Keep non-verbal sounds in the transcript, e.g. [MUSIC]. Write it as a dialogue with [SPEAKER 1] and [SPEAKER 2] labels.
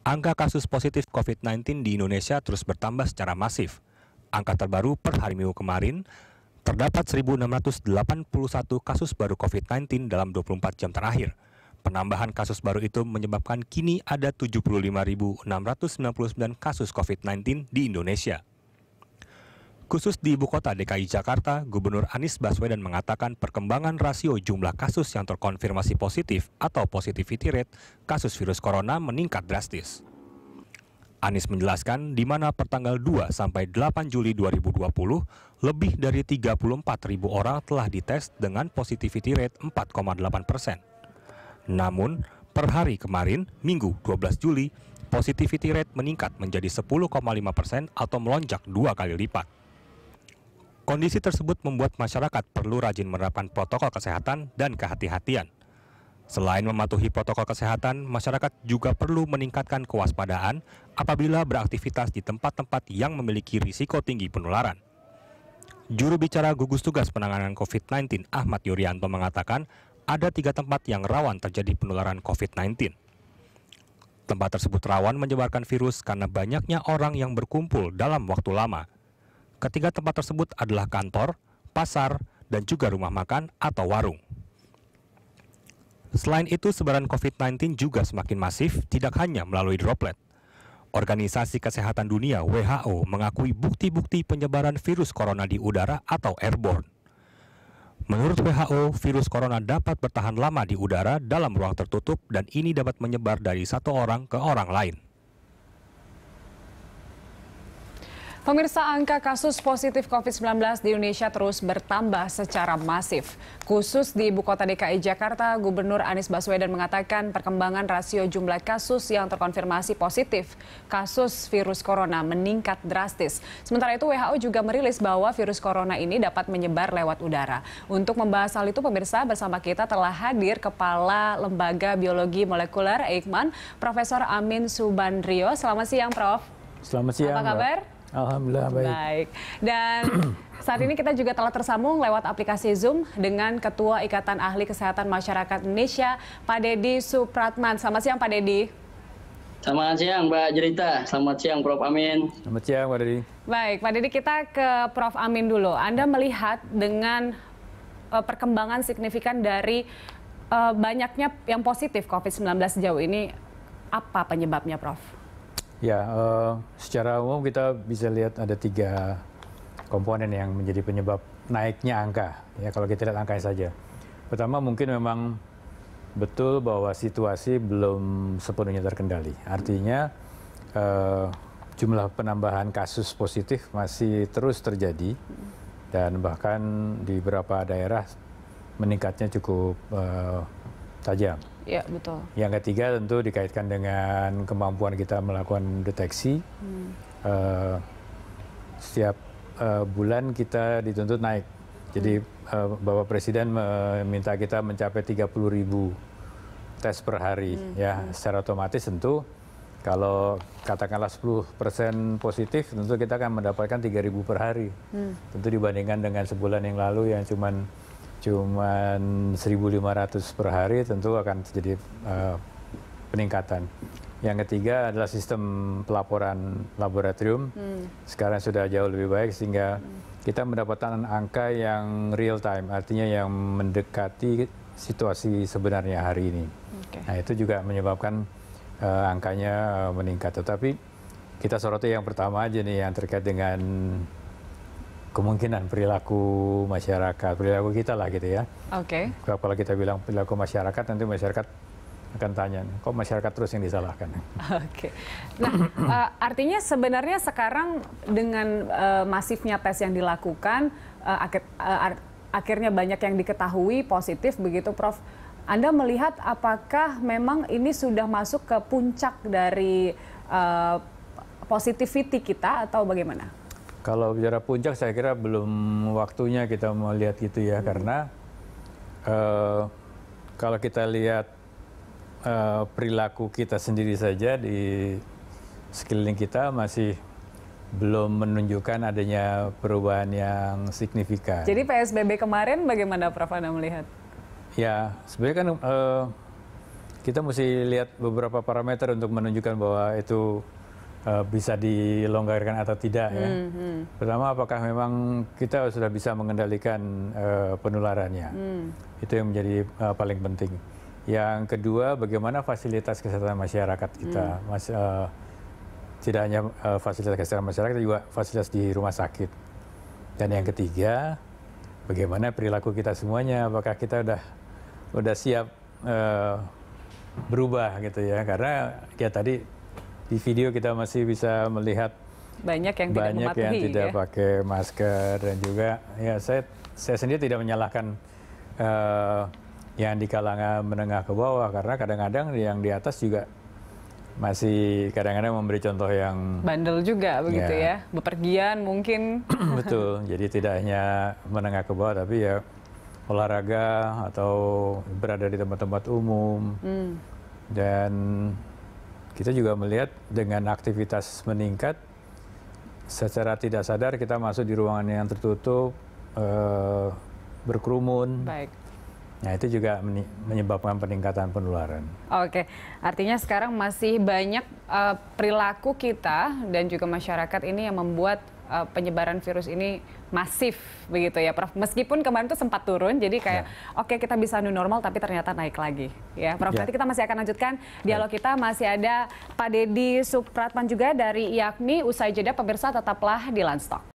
[SPEAKER 1] Angka kasus positif COVID-19 di Indonesia terus bertambah secara masif. Angka terbaru per hari Minggu kemarin, terdapat 1.681 kasus baru COVID-19 dalam 24 jam terakhir. Penambahan kasus baru itu menyebabkan kini ada 75.699 kasus COVID-19 di Indonesia. Khusus di ibu kota DKI Jakarta, Gubernur Anies Baswedan mengatakan perkembangan rasio jumlah kasus yang terkonfirmasi positif atau positivity rate kasus virus corona meningkat drastis. Anies menjelaskan di mana pertanggal 2 sampai 8 Juli 2020 lebih dari 34 ribu orang telah dites dengan positivity rate 4,8 persen. Namun, per hari kemarin, Minggu 12 Juli, positivity rate meningkat menjadi 10,5 persen atau melonjak dua kali lipat. Kondisi tersebut membuat masyarakat perlu rajin menerapkan protokol kesehatan dan kehati-hatian. Selain mematuhi protokol kesehatan, masyarakat juga perlu meningkatkan kewaspadaan apabila beraktivitas di tempat-tempat yang memiliki risiko tinggi penularan. Juru bicara gugus tugas penanganan COVID-19 Ahmad Yuryanto mengatakan ada tiga tempat yang rawan terjadi penularan COVID-19. Tempat tersebut rawan menyebarkan virus karena banyaknya orang yang berkumpul dalam waktu lama, Ketiga tempat tersebut adalah kantor, pasar, dan juga rumah makan atau warung. Selain itu, sebaran COVID-19 juga semakin masif, tidak hanya melalui droplet. Organisasi Kesehatan Dunia WHO mengakui bukti-bukti penyebaran virus corona di udara atau airborne. Menurut WHO, virus corona dapat bertahan lama di udara dalam ruang tertutup dan ini dapat menyebar dari satu orang ke orang lain.
[SPEAKER 2] Pemirsa angka kasus positif COVID-19 di Indonesia terus bertambah secara masif. Khusus di ibu kota DKI Jakarta, Gubernur Anies Baswedan mengatakan perkembangan rasio jumlah kasus yang terkonfirmasi positif kasus virus corona meningkat drastis. Sementara itu WHO juga merilis bahwa virus corona ini dapat menyebar lewat udara. Untuk membahas hal itu pemirsa bersama kita telah hadir Kepala Lembaga Biologi Molekuler Eikman, Profesor Amin Subandrio. Selamat siang Prof.
[SPEAKER 3] Selamat siang. Apa kabar? Mbak. Alhamdulillah baik. Baik.
[SPEAKER 2] Dan [CLEARS THROAT] saat ini kita juga telah tersambung lewat aplikasi Zoom dengan Ketua Ikatan Ahli Kesehatan Masyarakat Indonesia, Pak Dedi Supratman. Selamat siang Pak Dedi.
[SPEAKER 3] Selamat siang Mbak Jerita, selamat siang Prof. Amin. Selamat siang Pak Dedi.
[SPEAKER 2] Baik, Pak Dedi kita ke Prof. Amin dulu. Anda melihat dengan eh, perkembangan signifikan dari eh, banyaknya yang positif COVID-19 sejauh ini, apa penyebabnya Prof?
[SPEAKER 3] Ya, uh, secara umum kita bisa lihat ada tiga komponen yang menjadi penyebab naiknya angka. Ya, kalau kita lihat angkanya saja. Pertama mungkin memang betul bahwa situasi belum sepenuhnya terkendali. Artinya uh, jumlah penambahan kasus positif masih terus terjadi dan bahkan di beberapa daerah meningkatnya cukup uh, tajam. Ya, betul. Yang ketiga tentu dikaitkan dengan kemampuan kita melakukan deteksi. Hmm. Uh, setiap uh, bulan kita dituntut naik. Jadi hmm. uh, Bapak Presiden meminta kita mencapai 30 ribu tes per hari. Hmm. Ya, hmm. secara otomatis tentu kalau katakanlah 10% positif, tentu kita akan mendapatkan ribu per hari. Hmm. Tentu dibandingkan dengan sebulan yang lalu yang cuman cuman 1.500 per hari tentu akan terjadi uh, peningkatan. Yang ketiga adalah sistem pelaporan laboratorium. Hmm. Sekarang sudah jauh lebih baik sehingga hmm. kita mendapatkan angka yang real time, artinya yang mendekati situasi sebenarnya hari ini. Okay. Nah itu juga menyebabkan uh, angkanya eh, meningkat. Tetapi kita soroti yang pertama aja nih yang terkait dengan kemungkinan perilaku masyarakat, perilaku kita lah gitu ya. Oke. Okay. Kalau kita bilang perilaku masyarakat, nanti masyarakat akan tanya, kok masyarakat terus yang disalahkan?
[SPEAKER 2] Oke. Okay. Nah, uh, [CLEARS THROAT] artinya sebenarnya sekarang dengan uh, masifnya tes yang dilakukan, uh, akhir, uh, akhirnya banyak yang diketahui positif begitu, Prof. Anda melihat apakah memang ini sudah masuk ke puncak dari uh, positivity kita atau bagaimana?
[SPEAKER 3] Kalau bicara puncak, saya kira belum waktunya kita mau lihat gitu ya, hmm. karena uh, kalau kita lihat uh, perilaku kita sendiri saja di sekeliling kita masih belum menunjukkan adanya perubahan yang signifikan.
[SPEAKER 2] Jadi PSBB kemarin bagaimana Prof Anda melihat?
[SPEAKER 3] Ya, sebenarnya kan uh, kita mesti lihat beberapa parameter untuk menunjukkan bahwa itu Eh, bisa dilonggarkan atau tidak ya. Hmm, hmm. Pertama apakah memang kita sudah bisa mengendalikan uh, penularannya. Mm. Itu yang menjadi uh, paling penting. Yang kedua bagaimana fasilitas kesehatan masyarakat kita. Mm. Mas, uh, tidak hanya uh, fasilitas kesehatan masyarakat juga fasilitas di rumah sakit. Dan yang ketiga bagaimana perilaku kita semuanya apakah kita sudah sudah siap uh, berubah gitu ya karena ya tadi di video kita masih bisa melihat
[SPEAKER 2] banyak yang banyak tidak mematuhi, yang tidak ya?
[SPEAKER 3] pakai masker dan juga ya saya saya sendiri tidak menyalahkan uh, yang di kalangan menengah ke bawah karena kadang-kadang yang di atas juga masih kadang-kadang memberi contoh yang
[SPEAKER 2] bandel juga ya. begitu ya, ya. bepergian mungkin [COUGHS]
[SPEAKER 3] betul jadi tidak hanya menengah ke bawah tapi ya olahraga atau berada di tempat-tempat umum hmm. dan kita juga melihat dengan aktivitas meningkat secara tidak sadar kita masuk di ruangan yang tertutup eh, berkerumun Baik. Nah, itu juga menyebabkan peningkatan penularan.
[SPEAKER 2] Oke, artinya sekarang masih banyak uh, perilaku kita dan juga masyarakat ini yang membuat uh, penyebaran virus ini masif begitu ya Prof. Meskipun kemarin tuh sempat turun jadi kayak ya. oke okay, kita bisa new normal tapi ternyata naik lagi ya Prof. Ya. kita masih akan lanjutkan dialog ya. kita masih ada Pak Deddy Supratman juga dari IAKMI usai jeda pemirsa tetaplah di Landstock.